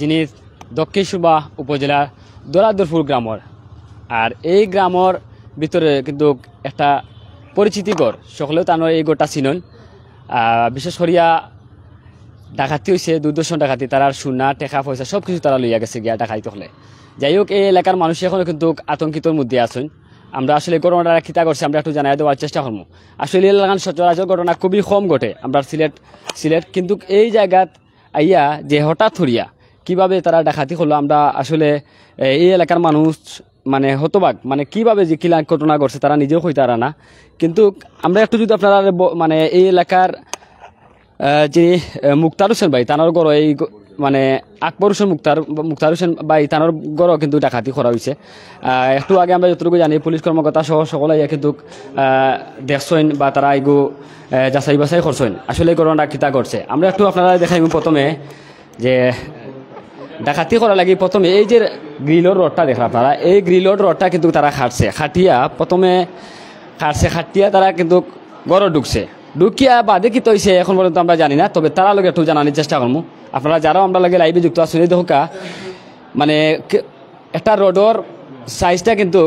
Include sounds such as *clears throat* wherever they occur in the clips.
যিনি দক্ষিণ সুবা উপজেলার দোলাদুরপুর গ্রামর আর এই গ্রামর ভিতরে কিন্তু একটা পরিচিতিকর সকলেও তানোর এই গোটা চিনল বিশেষ করিয়া ডাকাতি হয়েছে দূরদর্শন ডাকাতি তারা সোনা টেকা পয়সা সব কিছু তারা লইয়া গেছে গিয়া ডাকাতি হলে যাই হোক এই এলাকার মানুষ এখনও কিন্তু আতঙ্কিতর মধ্যে আছেন আমরা আসলে ঘটনাটা খিতা করছি আমরা একটু জানাই দেওয়ার চেষ্টা করবো আসলে এলাকার সচরাচর ঘটনা খুবই কম ঘটে আমরা সিলেট সিলেট কিন্তু এই জায়গাত আইয়া যে হঠাৎ হরিয়া কিভাবে তারা ডাকাতি হলো আমরা আসলে এই এলাকার মানুষ মানে হতবাক মানে কিভাবে যে কিলা ঘটনা ঘটছে তারা নিজেও কইতে না কিন্তু আমরা একটু যদি আপনারা মানে এই এলাকার যিনি মুক্তার হোসেন ভাই তানোর গড় এই মানে আকবর হোসেন মুক্তার মুক্তার হোসেন ভাই তানোর গড় কিন্তু ডাকাতি করা হয়েছে একটু আগে আমরা যতটুকু জানি পুলিশ কর্মকর্তা সহ সকলে কিন্তু দেখছেন বা তারা এগু যাচাই বাছাই করছেন আসলে ঘটনাটা কিতা করছে আমরা একটু আপনারা দেখাইব প্রথমে যে ডাকাতি করা লাগে প্রথমে এই যে গ্রিলর রডটা দেখা তারা এই গ্রিলর রডটা কিন্তু তারা খাটছে খাটিয়া প্রথমে খাটছে খাটিয়া তারা কিন্তু গড় ঢুকছে ঢুকিয়া বাদে কি তৈছে এখন পর্যন্ত আমরা জানি না তবে তারা লোক একটু জানানোর চেষ্টা করবো আপনারা যারাও আমরা লগে লাইভে যুক্ত আসলে দেখা মানে একটা রোডর সাইজটা কিন্তু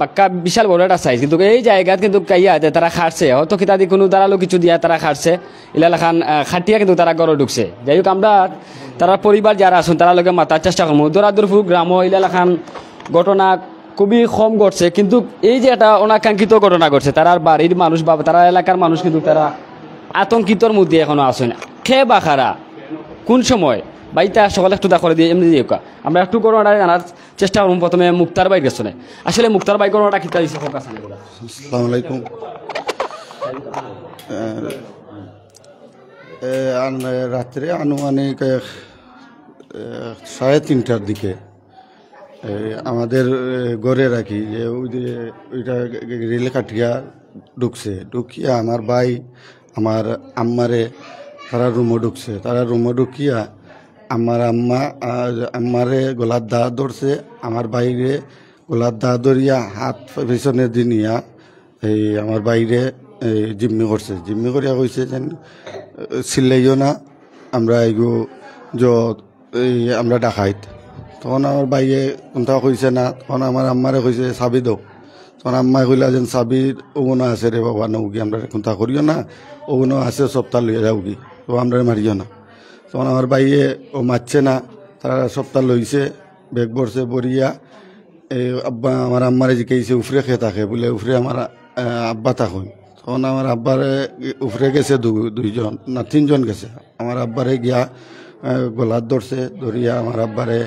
বাক্কা বিশাল বড় একটা সাইজ কিন্তু এই জায়গাত কিন্তু কাইয়া আছে তারা খাটছে হয়তো খিতাদি কোনো দাঁড়ালো কিছু দিয়া তারা খাটছে ইলাল খান খাটিয়া কিন্তু তারা গড়ে ঢুকছে যাই হোক আমরা তারা পরিবার যারা আসুন তারা লোকের মাতার চেষ্টা করবো দোরাদুরফু গ্রাম ইলাল খান ঘটনা খুবই কম ঘটছে কিন্তু এই যে একটা অনাকাঙ্ক্ষিত ঘটনা ঘটছে তারা বাড়ির মানুষ বা তারা এলাকার মানুষ কিন্তু তারা আতঙ্কিতর মধ্যে এখনো আসেন খে বা খারা কোন সময় বাইতে সকালে একটু দেখা করে দিয়ে এমনি দিয়ে আমরা একটু করোনাটা জানার চেষ্টা করুন প্রথমে মুক্তার বাইক গেছনে আসলে মুক্তার বাইক করোনাটা খিতা দিচ্ছে ফোকাস আলাইকুম রাত্রে আনুমানিক সাড়ে তিনটার দিকে আমাদের গড়ে রাখি যে ওই যে ওইটা রেল কাটিয়া ঢুকছে ঢুকিয়া আমার ভাই আমার আম্মারে তারা রুমো ঢুকছে তারা রুমো ঢুকিয়া আমার আম্মা আমারে গোলার দা ধরছে আমার বাইরে গোলার দা ধরিয়া হাত পিছনে দিনিয়া এই আমার বাইরে এই জিম্মি করছে জিম্মি করিয়া কইছে যেন সিলাইও না আমরা এগু য এই আমরা ডাকাইত তখন আমার বাইরে কোনটা কইছে না তখন আমার আম্মারে কইছে চাবি দো তখন আম্মাই কইলা যেন চাবি ওগুনো আছে রে বাবা নৌগি আমরা কোনটা করিও না ওগুনো আছে সপ্তাহ লইয়া যাও কি তো আমরা মারিও না তখন আমার বাইয়ে ও মারছে না তারা সপ্তাহ লইছে বেগ বরছে বরিয়া এই আব্বা আমার আম্মারে জিকেছে উফরে খেয়ে থাকে বলে উফরে আমার আব্বা থাকুন তখন আমার আব্বারে উফরে গেছে দুইজন না তিনজন গেছে আমার আব্বারে গিয়া গোলাত ধরছে ধরিয়া আমার আব্বারে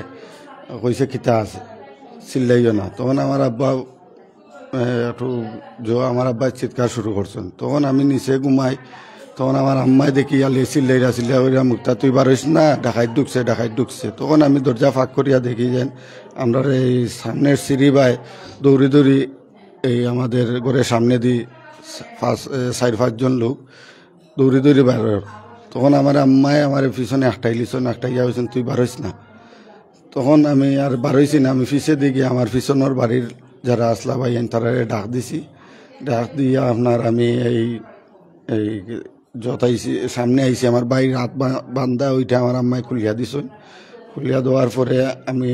কইছে খিতা আছে চিল্লাইও না তখন আমার আব্বা একটু আমার আব্বা চিৎকার শুরু করছেন তখন আমি নিচে ঘুমাই তখন আমার আম্মাই দেখি ইয়ালে চিল্লাইরা চিল্লা মুখটা মুক্তা তুই বার না ডাকাই ঢুকছে ডাকাই ঢুকছে তখন আমি দরজা ফাঁক করিয়া দেখি যেন আমরা এই সামনের সিঁড়ি বাই দৌড়ি দৌড়ি এই আমাদের ঘরের সামনে দিই পাঁচ চার পাঁচজন লোক দৌড়ি দৌড়ি বার তখন আমার আম্মাই আমার পিছনে আটটাইলিছন গিয়া হয়েছেন তুই বার না তখন আমি আর বার হয়েছি না আমি পিছিয়ে দেখি আমার পিছনের বাড়ির যারা আসলা ভাই তারা ডাক দিছি ডাক দিয়ে আপনার আমি এই এই যত আইসি সামনে আইসি আমার ভাই রাত বান্ধা ওইটা আমার আম্মাই খুলিয়া দিছ খুলিয়া দেওয়ার পরে আমি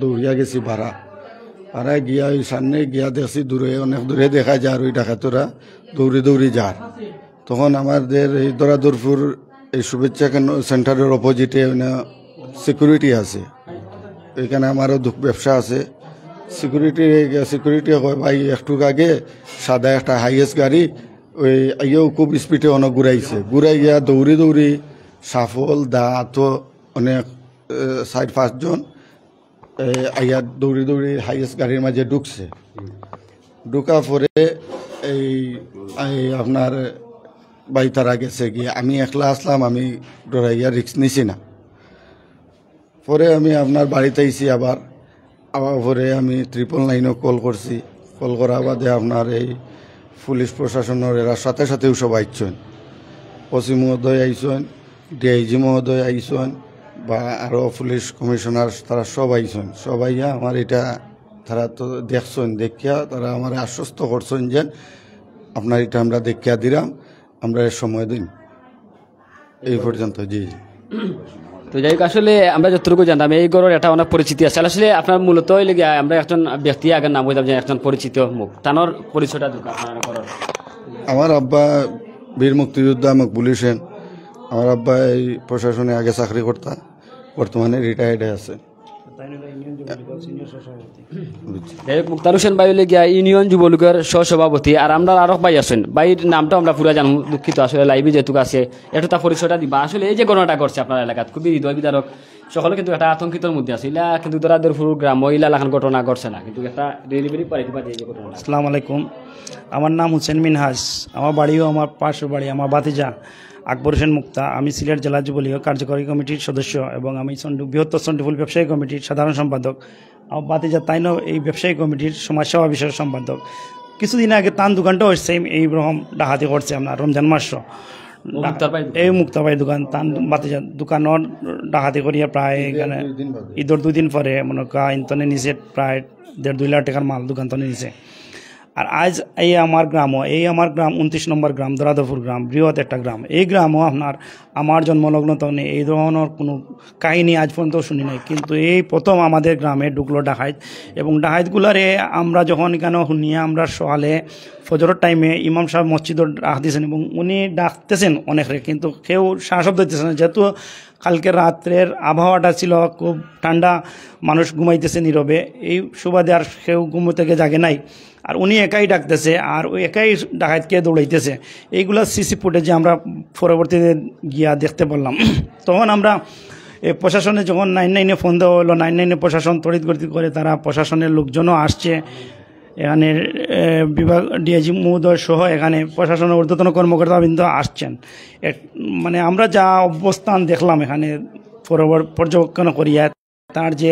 দৌড়িয়া গেছি ভাড়া ভাড়া গিয়া ওই সামনে গিয়া দেখছি দূরে অনেক দূরে দেখা যায় আর ওই ডাকাতরা দৌড়ে দৌড়ে যার তখন আমাদের এই দরাদুরপুর এই শুভেচ্ছা কেন সেন্টারের অপোজিটে সিকিউরিটি আছে এখানে আমারও দুঃখ ব্যবসা আছে সিকিউরিটি সিকিউরিটি হয় ভাই একটু আগে সাদা একটা হাইয়েস্ট গাড়ি ওই আগেও খুব স্পিডে অনেক ঘুরাইছে ঘুরাই গিয়া দৌড়ি দৌড়ি সাফল দা তো অনেক চার পাঁচজন আইয়া দৌড়ি দৌড়ি হাইয়েস্ট গাড়ির মাঝে ঢুকছে ঢুকা পরে এই আপনার বাই তারা গেছে গিয়ে আমি একলা আসলাম আমি গিয়া রিক্স নিছি না পরে আমি আপনার বাড়িতে আইছি আবার আবার পরে আমি ট্রিপল নাইনও কল করছি কল করা বাদে আপনার এই পুলিশ প্রশাসনের এরা সাথে সাথে সব আইছেন ওসি মহোদয় আইছেন ডিআইজি মহোদয় আইছেন বা আরও পুলিশ কমিশনার তারা সব আইছেন সবাইয়া আমার এটা তারা তো দেখছেন দেখিয়া তারা আমার আশ্বস্ত করছেন যে আপনার এটা আমরা দেখিয়া দিলাম আমরা সময় দিন এই পর্যন্ত জি *coughs* তো যাই হোক আসলে আমরা যতটুকু জানতাম এই গরুর একটা অনেক পরিচিতি আছে আসলে আপনার মূলত আমরা একজন ব্যক্তি আগে নাম বলতাম যে একজন পরিচিত মুখ তানোর পরিচয়টা আমার আব্বা বীর মুক্তিযোদ্ধা মকবুল হোসেন আমার আব্বা এই প্রশাসনে আগে চাকরি করতা বর্তমানে রিটায়ার্ডে আছে মুক্তার বাই ভাই হলে গিয়া ইউনিয়ন যুবলীগের সভাপতি আর আমরা আরো ভাই আসেন ভাইয়ের নামটা আমরা পুরা জানো দুঃখিত আসলে লাইভে যেহেতু আছে এটা তা পরিচয়টা দিবা আসলে এই যে গণনাটা করছে আপনার এলাকাত খুবই হৃদয় বিদারক সকলে কিন্তু একটা আতঙ্কিত মধ্যে আছে ইলা কিন্তু দরাদের পুরো গ্রাম ইলা লাখান ঘটনা ঘটছে না কিন্তু একটা ডেলিভারি পারে দিবা যে ঘটনা আসসালামু আলাইকুম আমার নাম হুসেন মিনহাস আমার বাড়িও আমার পাশের বাড়ি আমার বাতিজা আকবর হোসেন মুক্তা আমি সিলেট জেলা যুবলীগ কার্যকরী কমিটির সদস্য এবং আমি চন্ডু বৃহত্তর চণ্ডীফুল ব্যবসায়ী কমিটির সাধারণ সম্পাদক বাতিজা তাইন এই ব্যবসায়ী কমিটির সমাজসেবা বিষয়ের সম্পাদক কিছুদিন আগে তান দোকানটাও সেম এই রকম ডাহাতে করছে আপনার রমজান মাস এই মুক্তাবাই দোকান তান বাতিজা দোকান ডাহাতি করিয়া প্রায় এখানে ঈদের দুদিন পরে মনে কা ইন্তনে নিছে প্রায় দেড় দুই লাখ টাকার মাল দোকান তনে নিছে আর আজ এই আমার গ্রামও এই আমার গ্রাম উনত্রিশ নম্বর গ্রাম দরাদপুর গ্রাম বৃহৎ একটা গ্রাম এই গ্রামও আপনার আমার জন্মলগ্ন নেই এই ধরনের কোনো কাহিনী আজ পর্যন্ত শুনি নাই কিন্তু এই প্রথম আমাদের গ্রামে ডুকলো ডাহাইত এবং ডাহাইতগুলারে আমরা যখন কেন শুনিয়ে আমরা সকালে ফজরের টাইমে ইমাম সাহেব মসজিদও ডাক দিয়েছেন এবং উনি ডাকতেছেন অনেকরে কিন্তু কেউ সাহসব দিতেছেন যেহেতু কালকে রাত্রের আবহাওয়াটা ছিল খুব ঠান্ডা মানুষ ঘুমাইতেছে নীরবে এই সুবাদে আর কেউ ঘুমোতে থেকে জাগে নাই আর উনি একাই ডাকতেছে আর ওই একাই ডাকাতকে দৌড়াইতেছে এইগুলো সিসি ফুটেজে আমরা পরবর্তীতে গিয়া দেখতে পারলাম *clears throat* তখন আমরা প্রশাসনে যখন নাইন নাইনে ফোন দেওয়া হলো নাইন নাইনে প্রশাসন তড়িৎ করে তারা প্রশাসনের লোকজনও আসছে এখানে বিভাগ ডিআইজি মহোদয় সহ এখানে প্রশাসনের ঊর্ধ্বতন কর্মকর্তা কিন্তু আসছেন মানে আমরা যা অবস্থান দেখলাম এখানে পর্যবেক্ষণ করিয়া তার যে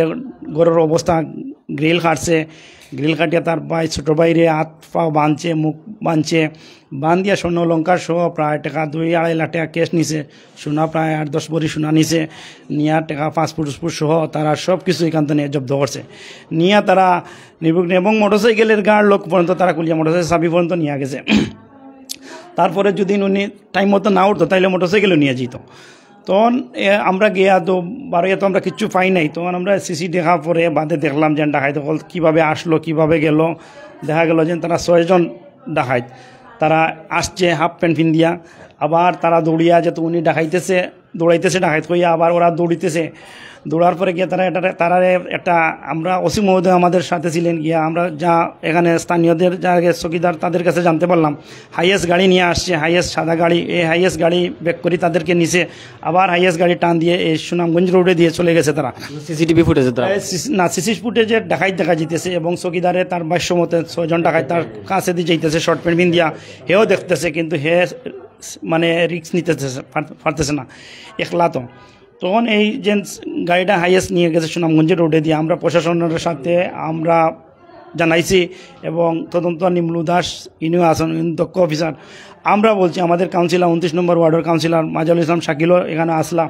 গরুর অবস্থা গ্রিল কাটছে গ্রিল কাটিয়া তার ভাই ছোটো বাইরে হাত পা বাঁধছে মুখ বাঁধছে বান্দিয়া স্বর্ণ অলঙ্কার সহ প্রায় টাকা দুই আড়াই লাখ টাকা কেস নিছে সোনা প্রায় আট দশ বড়ি সোনা নিছে নিয়া টাকা পাসপোর্ট উসপোর্ট সহ তারা সব কিছু এখান থেকে জব্দ করছে নিয়া তারা নির্বিঘ্ন এবং মোটরসাইকেলের গাঁড় লোক পর্যন্ত তারা কুলিয়া মোটরসাইকেল সাবি পর্যন্ত নিয়ে গেছে তারপরে যদি উনি টাইম মতো না উঠতো তাইলে মোটরসাইকেলও নিয়ে যেত তখন আমরা গিয়া তো বারোয়া তো আমরা কিচ্ছু পাই নাই তখন আমরা সিসি দেখা পরে বাঁধে দেখলাম যে ডাকাইত কীভাবে আসলো কিভাবে গেল দেখা গেল যে তারা ছয়জন ডাকাইত তারা আসছে হাফ প্যান্ট ফিন দিয়া আবার তারা দৌড়িয়া যেত উনি ডাকাইতেছে দৌড়াইতেছে ডাকাইত কইয়া আবার ওরা দৌড়িতেছে দৌড়ার পরে গিয়ে তারা এটা তারা একটা আমরা অসীম মহোদয় আমাদের সাথে ছিলেন গিয়া আমরা যা এখানে স্থানীয়দের যা চকিদার তাদের কাছে জানতে পারলাম হাইয়েস্ট গাড়ি নিয়ে আসছে হাইয়েস্ট সাদা গাড়ি এই হাইয়েস্ট গাড়ি ব্যাক করি তাদেরকে নিচে আবার হাইয়েস্ট গাড়ি টান দিয়ে এই সুনামগঞ্জ রোডে দিয়ে চলে গেছে তারা সিসিটিভি তারা না সিসি ফুটেজে ডাকাইত দেখা যেতেছে এবং চকিদারে তার ভাষ্য মতে ছয়জন ডাকাই তার কাছে দিয়ে যাইতেছে শর্ট প্যান্ট দিয়া হেও দেখতেছে কিন্তু হে মানে রিক্স নিতে পারতেছে না একলা তো তখন এই যে গাড়িটা হাইয়েস্ট নিয়ে গেছে সুনামগঞ্জের রোডে দিয়ে আমরা প্রশাসনের সাথে আমরা জানাইছি এবং তদন্ত নিম্লু দাস ইনিও আসন দক্ষ অফিসার আমরা বলছি আমাদের কাউন্সিলর উনত্রিশ নম্বর ওয়ার্ডের কাউন্সিলর মাজাল ইসলাম শাকিলও এখানে আসলাম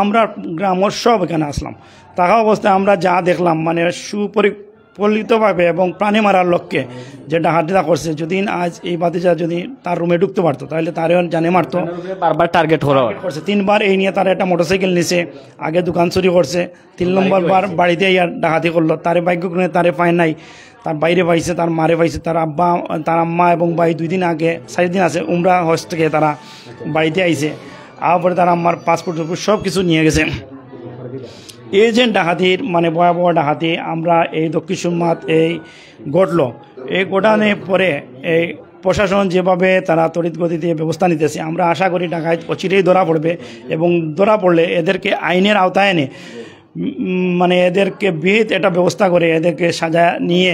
আমরা গ্রামের সব এখানে আসলাম থাকা অবস্থায় আমরা যা দেখলাম মানে সুপরি পল্লিতভাবে এবং প্রাণে মারার লক্ষ্যে যে ডাহাটিদা করছে যদি আজ এই বাতিজা যদি তার রুমে ঢুকতে পারতো তাহলে তারও জানে মারতো বারবার টার্গেট হলো করছে তিনবার এই নিয়ে তার একটা মোটরসাইকেল নিছে আগে দোকান চুরি করছে তিন নম্বর বার বাড়িতে ইয়ার ডাকাতি করলো তারে ভাগ্যক্রমে তারে পায় নাই তার বাইরে পাইছে তার মারে পাইছে তার আব্বা তার আম্মা এবং ভাই দুই দিন আগে চার দিন আছে উমরা হজ থেকে তারা বাড়িতে আইছে আবার তারা আমার পাসপোর্ট সব কিছু নিয়ে গেছে এই যে ডাকাতির মানে ভয়াবহ ডাকাতি আমরা এই দক্ষিণ সুমাত এই ঘটল এই ঘটানে পরে এই প্রশাসন যেভাবে তারা তড়িৎ গতিতে ব্যবস্থা নিতেছে আমরা আশা করি ডাকাত অচিরেই ধরা পড়বে এবং ধরা পড়লে এদেরকে আইনের আওতায় এনে মানে এদেরকে বিহিত এটা ব্যবস্থা করে এদেরকে সাজা নিয়ে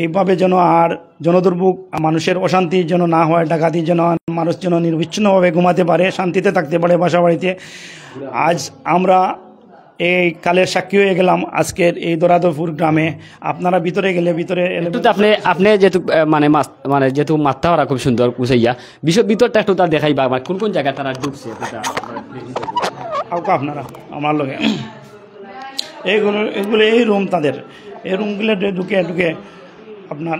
এইভাবে যেন আর জনদুর্ভোগ মানুষের অশান্তি যেন না হয় ডাকাতি যেন মানুষ যেন নির্বিচ্ছিন্নভাবে ঘুমাতে পারে শান্তিতে থাকতে পারে বাসা বাড়িতে আজ আমরা এই কালের সাক্ষী হয়ে গেলাম আজকের এই দোরাদপুর গ্রামে আপনারা ভিতরে গেলে ভিতরে আপনি আপনি যেহেতু মানে মানে যেহেতু মাথা হওয়ার খুব সুন্দর কুসাইয়া বিশ্ব ভিতরটা একটু তার দেখাই বা কোন কোন জায়গায় তারা ডুবছে আপনারা আমার লোকে এইগুলো এগুলো এই রুম তাদের এই রুমগুলো ঢুকে ঢুকে আপনার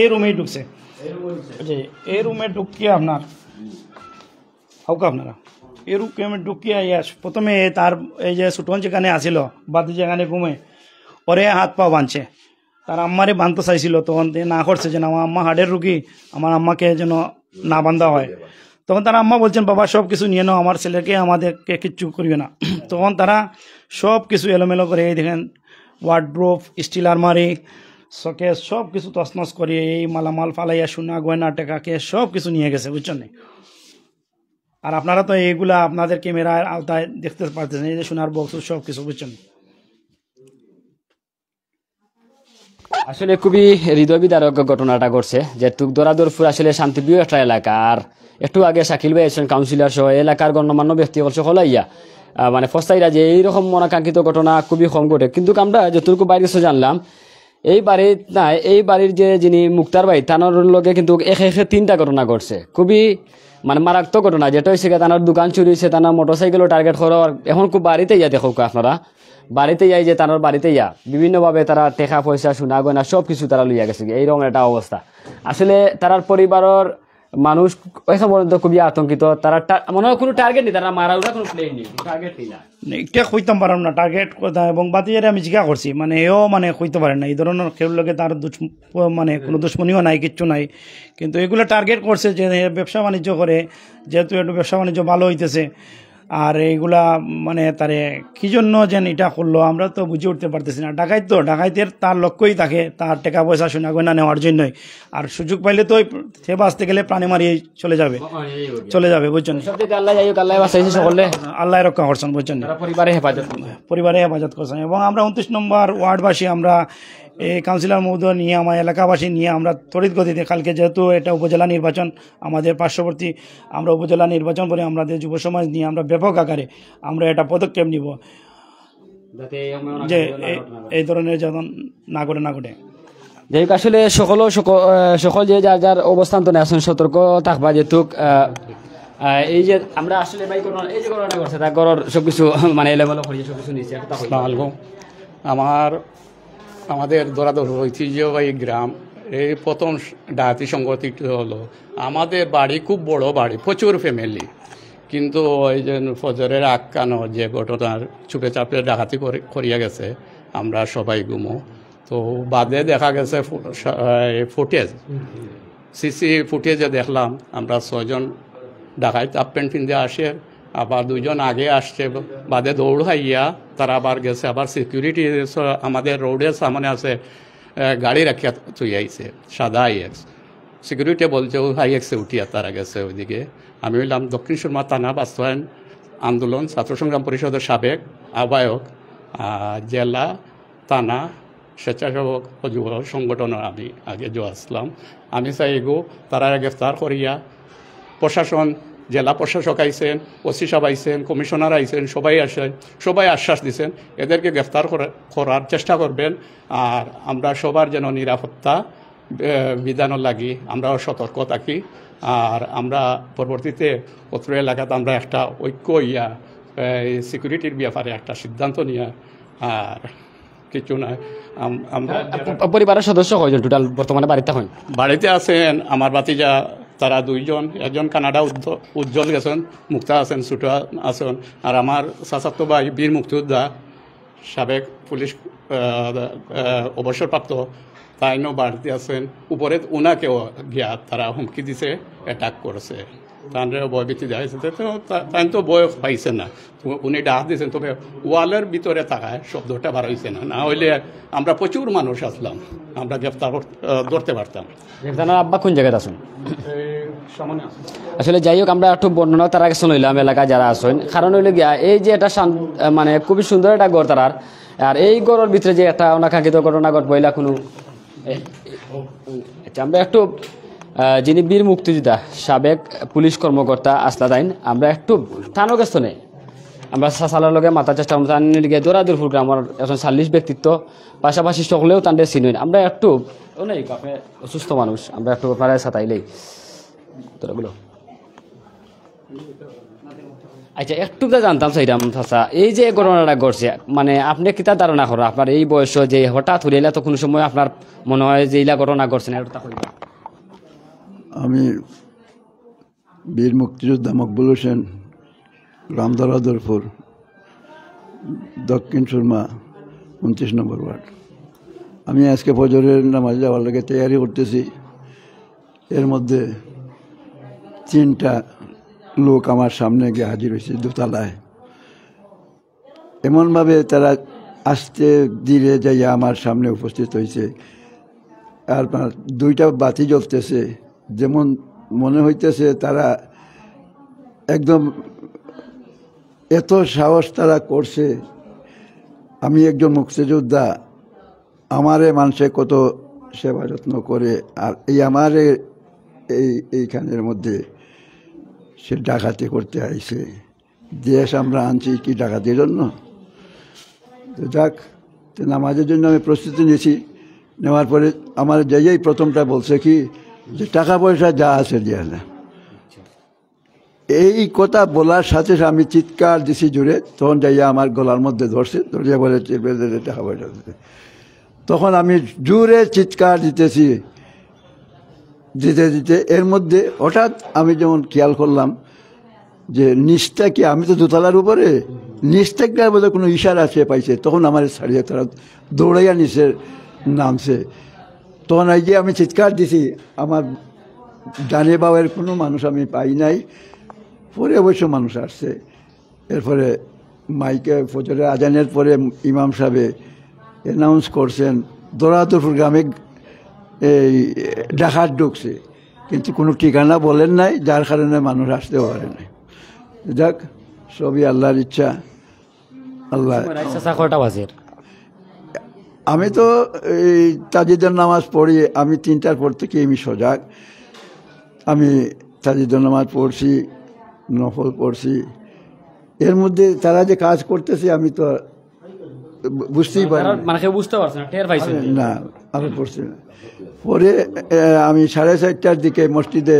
এই রুমেই ঢুকছে যে এই রুমে ঢুকিয়ে আপনার হাউকা আপনারা এরকম ঢুকিয়ে ইয়াস প্রথমে তার এই যে সুটন যেখানে আসিল বাদি যেখানে ঘুমে ওরে হাত পা বাঁধছে তার আম্মারে বাঁধতে চাইছিল তখন না করছে যেন আমার আম্মা হার্টের রুগী আমার আম্মাকে যেন না বাঁধা হয় তখন তারা আম্মা বলছেন বাবা সব কিছু নিয়ে নাও আমার ছেলেকে আমাদেরকে কিচ্ছু করিও না *clears throat* তখন তারা সব কিছু এলোমেলো করে এই দেখেন ওয়ার্ড্রোপ স্টিল আলমারি শোকেস সব কিছু তসনস করে এই মালামাল ফালাইয়া সোনা গয়না টেকাকে সব কিছু নিয়ে গেছে বুঝছেন আর আপনারা তো এইগুলা আপনাদের ক্যামেরার আওতায় দেখতে পারতেছেন এই যে সোনার বক্স সব কিছু বুঝছেন আসলে খুবই হৃদয় বিদারক ঘটনাটা ঘটছে যে তুক দরাদরপুর আসলে শান্তিপ্রিয় একটা এলাকা আর একটু আগে শাকিল ভাই এসেছেন কাউন্সিলর সহ এলাকার গণ্যমান্য ব্যক্তি হল ইয়া মানে ফস্তাইরা যে এইরকম মনাকাঙ্ক্ষিত ঘটনা খুবই কম ঘটে কিন্তু আমরা যতটুকু বাইরে জানলাম এই বাড়ির না এই বাড়ির যে যিনি মুক্তার ভাই তানোর লগে কিন্তু একে একে তিনটা ঘটনা ঘটছে খুবই মানে মারাত্মক ঘটনা যেটা হয়েছে তানোর দোকান চুরি হয়েছে তানোর মোটরসাইকেলও টার্গেট করা এখন খুব বাড়িতে ইয়া দেখো আপনারা বাড়িতে যাই যে তানোর বাড়িতে ইয়া বিভিন্নভাবে তারা টেকা পয়সা সোনা গয়না সব কিছু তারা লইয়া গেছে এইরকম একটা অবস্থা আসলে তারার পরিবারের মানুষ এখন পর্যন্ত খুবই আতঙ্কিত তারা মনে হয় কোনো টার্গেট নেই তারা মারা ওরা কোনো প্লেন নেই টার্গেট নেই না এটা কইতাম পারাম না টার্গেট কথা এবং যারা আমি জিজ্ঞা করছি মানে এও মানে কইতে পারে না এই ধরনের কেউ লোকে তার মানে কোনো দুশ্মনীও নাই কিচ্ছু নাই কিন্তু এগুলো টার্গেট করছে যে ব্যবসা বাণিজ্য করে যেহেতু একটু ব্যবসা বাণিজ্য ভালো হইতেছে আর এইগুলা মানে তারে কি জন্য যেন এটা করলো আমরা তো বুঝে উঠতে পারতেছি না ডাকাইত তো ডাকাইতের তার লক্ষ্যই থাকে তার টাকা পয়সা সোনা গয়না নেওয়ার জন্যই আর সুযোগ পাইলে তো সে বাঁচতে গেলে প্রাণে মারিয়ে চলে যাবে চলে যাবে বুঝছেন আল্লাহ রক্ষা করছেন বুঝছেন পরিবারে হেফাজত পরিবারে হেফাজত করছেন এবং আমরা উনত্রিশ নম্বর ওয়ার্ডবাসী আমরা এই কাউন্সিলর মহোদয় নিয়ে আমার এলাকাবাসী নিয়ে আমরা ত্বরিত গতিতে কালকে যেহেতু এটা উপজেলা নির্বাচন আমাদের পার্শ্ববর্তী আমরা উপজেলা নির্বাচন করে আমাদের যুব সমাজ নিয়ে আমরা ব্যাপক আকারে আমরা এটা পদক্ষেপ নিব যে এই ধরনের যখন না করে না ঘটে যাই হোক আসলে সকল সকল যে যার যার অবস্থান তো আসুন সতর্ক থাকবা যেহেতু এই যে আমরা আসলে ভাই করোনা এই যে করছে তার করোর সব কিছু মানে এলেবেলো করিয়ে সবকিছু নিচ্ছে আমার আমাদের দরাদর ঐতিহ্যবাহী গ্রাম এই প্রথম ডাহাতি সংগঠিত হলো আমাদের বাড়ি খুব বড় বাড়ি প্রচুর ফ্যামিলি কিন্তু ওই যে ফজরের আখ্যানো যে ঘটনার চুপে চাপে ডাকাতি করিয়া গেছে আমরা সবাই গুমো তো বাদে দেখা গেছে ফুটেজ সিসি ফুটেজে দেখলাম আমরা ছজন ডাকাই তাপ প্যান্ট পিনতে আসে আবার দুজন আগে আসছে বাদে দৌড় হাইয়া তারা আবার গেছে আবার সিকিউরিটি আমাদের রোডের সামনে আছে গাড়ি রাখিয়া চুই আইছে সাদা আইএক্স সিকিউরিটি বলছে ও আইএক্সে উঠিয়া তারা গেছে ওইদিকে আমি বললাম দক্ষিণ সুরমা থানা বাস্তবায়ন আন্দোলন ছাত্র সংগ্রাম পরিষদের সাবেক আহ্বায়ক জেলা থানা স্বেচ্ছাসেবক যুব সংগঠনের আমি আগে জো আসলাম আমি চাই এগো তারা গ্রেফতার করিয়া প্রশাসন জেলা প্রশাসক আইসেন ওসি সাহেব আইসেন কমিশনার আইসেন সবাই আসেন সবাই আশ্বাস দিছেন এদেরকে গ্রেফতার করার চেষ্টা করবেন আর আমরা সবার যেন নিরাপত্তা বিধানও লাগি আমরাও সতর্ক থাকি আর আমরা পরবর্তীতে অত্র এলাকাতে আমরা একটা ঐক্য ইয়া সিকিউরিটির ব্যাপারে একটা সিদ্ধান্ত নিয়ে আর কিছু না পরিবারের সদস্য কয়জন টোটাল বর্তমানে বাড়িতে হন বাড়িতে আছেন আমার বাতিজা তারা দুইজন একজন কানাডা উজ্জ্বল গেছেন মুক্তা আছেন ছুটা আছেন আর আমার চাচাত্ত ভাই বীর মুক্তিযোদ্ধা সাবেক পুলিশ অবসরপ্রাপ্ত তাইনও বাড়তি আছেন উপরে ওনাকেও গিয়া তারা হুমকি দিছে অ্যাটাক করছে তাহলে বয় বিতি যাইছে তো তাই তো বয় পাইছে না উনি ডাক দিয়েছেন তবে ওয়ালের ভিতরে থাকায় শব্দটা ভালো হয়েছে না না হইলে আমরা প্রচুর মানুষ আসলাম আমরা গ্রেফতার ধরতে পারতাম আব্বা কোন জায়গায় আসুন আসলে যাই হোক আমরা একটু বর্ণনা তার আগে শুনলাম এলাকায় যারা আসেন কারণ হইলে গিয়া এই যে একটা মানে খুবই সুন্দর একটা গড় তারার আর এই গড়ের ভিতরে যে একটা অনাকাঙ্ক্ষিত ঘটনা ঘটবো বইলা কোনো আচ্ছা, আমরা একটু যিনি বীর মুক্তিযোদ্ধা সাবেক পুলিশ কর্মকর্তা আসলা দাইন আমরা একটু থানকেস্তনে আমরা সালার লগে মাথা চেষ্টা তানির লিগে জোরাদুর গ্রামের এখন চাল্লিশ ব্যক্তিত্ব পাশাপাশি সকলেও তাদের চিনুন আমরা একটু অনেক আপনি অসুস্থ মানুষ আমরা একটু আপনারা সাতাইলেই আচ্ছা একটু তো জানতাম সেইরাম চাচা এই যে ঘটনাটা ঘটছে মানে আপনি কিতা ধারণা করো আপনার এই বয়স যে হঠাৎ হইলে তো কোনো সময় আপনার মনে হয় যে এইলা ঘটনা ঘটছে না আমি বীর মুক্তিযোদ্ধা মকবুল হোসেন রামদারাদরপুর দক্ষিণ সুরমা উনত্রিশ নম্বর ওয়ার্ড আমি আজকে ফজরের নামাজ যাওয়ার লাগে তৈয়ারি করতেছি এর মধ্যে তিনটা লোক আমার সামনে গিয়ে হাজির হয়েছে দোতলায় এমনভাবে তারা আসতে ধীরে যাইয়া আমার সামনে উপস্থিত হয়েছে আর দুইটা বাতি জ্বলতেছে যেমন মনে হইতেছে তারা একদম এত সাহস তারা করছে আমি একজন মুক্তিযোদ্ধা আমারে মানুষে কত সেবা যত্ন করে আর এই আমারে এই এইখানের মধ্যে সে ডাকাতি করতে আইছে দেশ আমরা আনছি কি ডাকাতির জন্য তো যাক তো নামাজের জন্য আমি প্রস্তুতি নিয়েছি নেওয়ার পরে আমার যে যেই প্রথমটা বলছে কি যে টাকা পয়সা যা আছে না এই কথা বলার সাথে আমি চিৎকার দিছি জুড়ে তখন যাইয়া আমার গলার মধ্যে ধরছে ধরিয়া বলে টাকা পয়সা তখন আমি জুড়ে চিৎকার দিতেছি দিতে দিতে এর মধ্যে হঠাৎ আমি যেমন খেয়াল করলাম যে নিচটা কি আমি তো দোতলার উপরে নিচটাকার মধ্যে কোনো ইশারা আছে পাইছে তখন আমার ছাড়িয়ে তারা দৌড়াইয়া নিচের নামছে তখন এই যে আমি চিৎকার দিছি আমার ডানে বাবার কোনো মানুষ আমি পাই নাই পরে অবশ্য মানুষ আসছে এরপরে মাইকে ফজরে আজানের পরে ইমাম সাহেব অ্যানাউন্স করছেন দোরাদুরপুর গ্রামে এই ডাকাত ঢুকছে কিন্তু কোনো ঠিকানা বলেন নাই যার কারণে মানুষ আসতে পারে নাই যাক সবই আল্লাহর ইচ্ছা আল্লাহ আমি তো এই তাজিদের নামাজ পড়ি আমি তিনটার পর থেকে আমি সজাগ আমি তাজিদের নামাজ পড়ছি নফল পড়ছি এর মধ্যে তারা যে কাজ করতেছে আমি তো বুঝতেই মানে পারি না মানে আমি না পরে আমি সাড়ে চারটার দিকে মসজিদে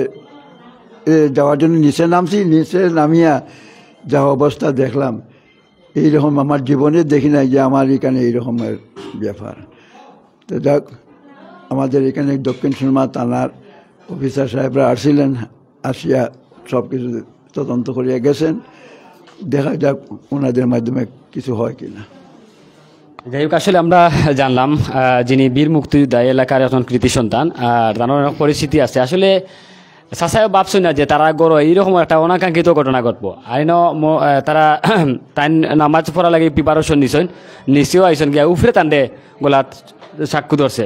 যাওয়ার জন্য নিচে নামছি নিচে নামিয়া যা অবস্থা দেখলাম এইরকম আমার জীবনে দেখি নাই যে আমার এখানে এইরকমের ব্যাপার তো যাক আমাদের এখানে দক্ষিণ সুরমা থানার অফিসার সাহেবরা আসছিলেন আসিয়া সব কিছু তদন্ত করিয়া গেছেন দেখা যাক ওনাদের মাধ্যমে কিছু হয় কিনা যাই হোক আসলে আমরা জানলাম যিনি বীর মুক্তিযোদ্ধা এলাকার একজন কৃতি সন্তান আর তার অনেক পরিস্থিতি আছে আসলে সাসায় ভাবছি না যে তারা গড় এইরকম একটা অনাকাঙ্ক্ষিত ঘটনা ঘটবো আইন তারা *clears throat* তাই নামাজ পড়া লাগে প্রিপারেশন নিছেন নিশ্চয় আইসন গিয়া উফরে তান্দে গোলাত সাক্ষু ধরছে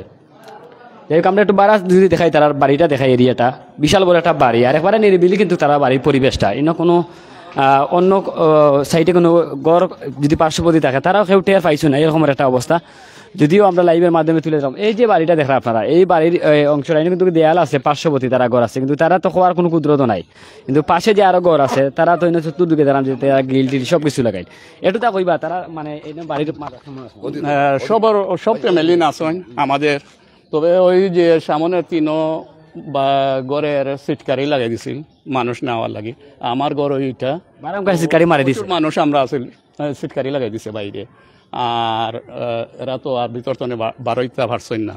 যাই হোক আমরা একটু বাড়া যদি দেখাই তার বাড়িটা দেখাই এরিয়াটা বিশাল বড় একটা বাড়ি আর একবারে নিরিবিলি কিন্তু তারা বাড়ির পরিবেশটা এনে কোনো অন্য সাইডে কোনো গড় যদি পার্শ্ববর্তী থাকে তারাও কেউ টের পাইছো না এরকম একটা অবস্থা যদিও আমরা লাইভের মাধ্যমে তুলে যাব এই যে বাড়িটা দেখা আপনারা এই বাড়ির অংশটা কিন্তু দেয়াল আছে পার্শ্ববর্তী তারা ঘর আছে কিন্তু তারা তো হওয়ার কোনো কুদ্রত নাই কিন্তু পাশে যে আরও ঘর আছে তারা তো এনে চতুর্দিকে যে তারা গ্রিল টিল সব কিছু লাগাই এটা তা কইবা তারা মানে বাড়ির সবার সব ফ্যামিলি নাচন আমাদের তবে ওই যে সামনে তিনও বা গড়ের সিটকারি লাগাই দিছিল মানুষ নেওয়ার লাগে আমার গড় ওইটা সিটকারি মারি দিছে মানুষ আমরা আছিল সিটকারি হ্যাঁ, লাগাই দিছে বাইরে আর এরা তো আর বিতর্তনে বারোইতা পারছেন না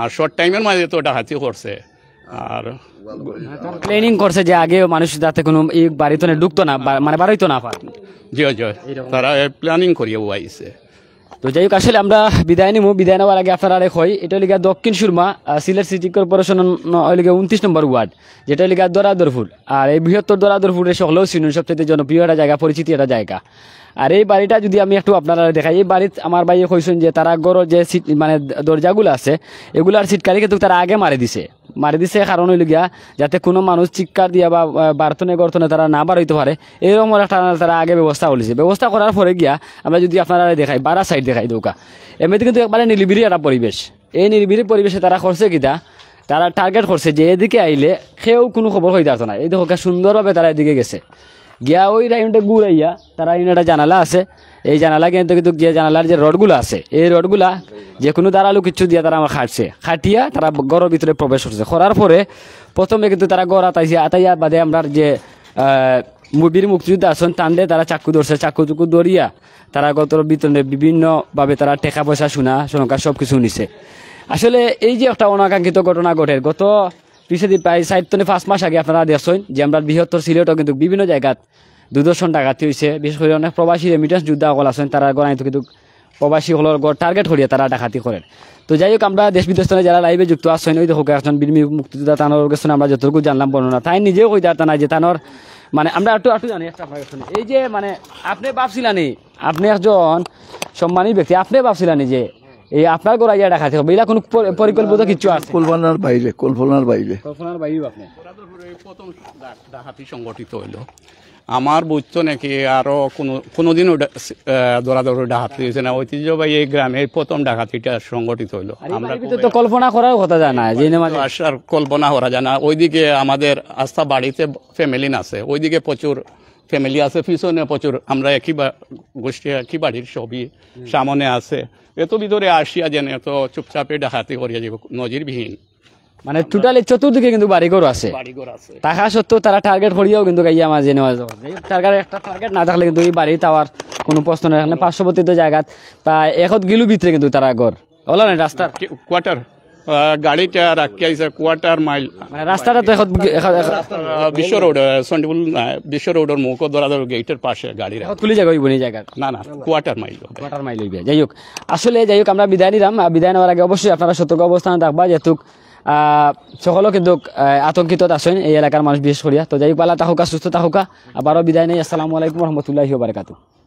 আর শর্ট টাইমের মাঝে তো ওটা ডাকাতি করছে আর প্ল্যানিং করছে যে আগে মানুষ যাতে কোনো বাড়িতে ঢুকতো না মানে বাড়াইতো না জি জি তারা প্ল্যানিং করিয়ে আইছে তো যাই হোক আসলে আমরা বিদায় নিব বিদায় নেওয়ার আগে আপনার আরেক হয় এটা লিগা দক্ষিণ সুরমা সিলেট সিটি কর্পোরেশন লিগা উনত্রিশ নম্বর ওয়ার্ড যেটা লিগা দরাদরপুর আর এই বৃহত্তর দরাদরপুরের সকলেও শুনুন সবচেয়ে জনপ্রিয় একটা জায়গা পরিচিতি একটা জায়গা আর এই বাড়িটা যদি আমি একটু আপনারা দেখাই এই বাড়িতে আমার ভাইয়ে কইছেন যে তারা গড়ের যে সিট মানে দরজাগুলো আছে এগুলার সিটকারি কিন্তু তারা আগে মারি দিছে মারি দিছে কারণ হইল গিয়া যাতে কোনো মানুষ চিৎকার দিয়া বা বার্তনে গর্তনে তারা না বার পারে এরকম একটা তারা আগে ব্যবস্থা করেছে ব্যবস্থা করার পরে গিয়া আমরা যদি আপনারা দেখাই বারা সাইড দেখাই দৌকা এমনিতে কিন্তু একবারে নিলিবিরি একটা পরিবেশ এই নিলিবিরি পরিবেশে তারা করছে কিতা তারা টার্গেট করছে যে এদিকে আইলে সেও কোনো খবর হইতে পারতো না এই দেখো সুন্দরভাবে তারা এদিকে গেছে গিয়া ওই রাইনটা ঘুরাইয়া তারা একটা জানালা আছে এই জানালা কিন্তু কিন্তু গিয়া জানালার যে রডগুলো আছে এই রডগুলা যে কোনো দাঁড়ালো কিছু দিয়া তারা আমার খাটছে খাটিয়া তারা ঘরের ভিতরে প্রবেশ করছে করার পরে প্রথমে কিন্তু তারা গড় আতাইছে আতাইয়া বাদে আমরা যে মুভির মুক্তিযুদ্ধ আসন টানলে তারা চাকু ধরছে চাকু চুকু ধরিয়া তারা গত বিতরণে বিভিন্নভাবে তারা টেকা পয়সা শোনা শোনকার সব কিছু নিছে আসলে এই যে একটা অনাকাঙ্ক্ষিত ঘটনা ঘটে গত পিছিয়ে দিয়ে প্রায় সাইড তনে পাঁচ মাস আগে আপনারা দেখছেন যে আমরা বৃহত্তর সিলেটও কিন্তু বিভিন্ন জায়গায় দূরদর্শন ডাকাতি হয়েছে বিশেষ করে অনেক প্রবাসী রেমিটেন্স যোদ্ধাসকল আছেন তারা গণায়িত কিন্তু প্রবাসীসকলের গড় টার্গেট করিয়া তারা ডাকাতি করেন তো যাই হোক আমরা দেশ বিদেশ যারা লাইভে যুক্ত আছেন ওই দেখো একজন বীর মুক্তিযোদ্ধা তানোর কাছে আমরা যতটুকু জানলাম বর্ণনা তাই নিজেও কই তার যে তানোর মানে আমরা একটু একটু জানি একটা আপনার এই যে মানে আপনি ভাবছিলানি আপনি একজন সম্মানী ব্যক্তি আপনি ভাবছিলানি যে এই আপনার গোড়া ইয়া দেখাতে হবে এটা কোন পরিকল্পিত কিছু আছে কল্পনার বাইরে কল্পনার বাইরে কল্পনার বাইরে আপনি প্রথম ডাকাতি সংগঠিত হলো আমার বুঝতো নাকি আরও কোনো কোনোদিনও দৌড়াদৌড়ি ডাকাতি হয়েছে না ঐতিহ্যবাহী এই গ্রামে প্রথম ডাকাতিটা সংগঠিত হলো আমরা তো কল্পনা করার কথা জানা আসার কল্পনা করা জানা ওইদিকে আমাদের আস্থা বাড়িতে ফ্যামিলি আছে ওইদিকে প্রচুর ফ্যামিলি আছে পিছনে প্রচুর আমরা একই গোষ্ঠী একই বাড়ির সবই সামনে আছে এত ভিতরে আসিয়া যেন এত চুপচাপে ডাকাতি করিয়া যাব নজিরবিহীন মানে টোটালি চতুর্দিকে কিন্তু বাড়িঘর আছে তাহা আছে টাকা সত্ত্বেও তারা টার্গেট করিয়াও কিন্তু গাইয়া মাঝে নেওয়া যাওয়া টার্গেট একটা টার্গেট না থাকলে কিন্তু এই বাড়ি তাওয়ার কোনো প্রশ্ন নেই পার্শ্ববর্তীত জায়গাত বা এখন গিলু ভিতরে কিন্তু তারা ঘর ওলা না রাস্তার কোয়ার্টার গাড়িটা রাখি আইসে কোয়ার্টার মাইল মানে রাস্তাটা তো বিশ্ব রোড বিশ্ব রোডের মুখ গেটের পাশে গাড়ি খুলে যাবে ওই বনি জায়গা না না কোয়ার্টার মাইল কোয়ার্টার মাইল হইবে যাই হোক আসলে যাই হোক আমরা বিদায় নিলাম বিদায় নেওয়ার আগে অবশ্যই আপনারা সতর্ক অবস্থানে থাকবা যেহেতু সকলেও কিন্তু আতঙ্কিত আছেন এই এলাকার মানুষ বিশেষ করিয়া তো যাই পালা তাহুকা সুস্থ তাহুকা আবারও বিদায় নেই আসসালামু আলাইকুম রহমতুল্লাহি বারকাতু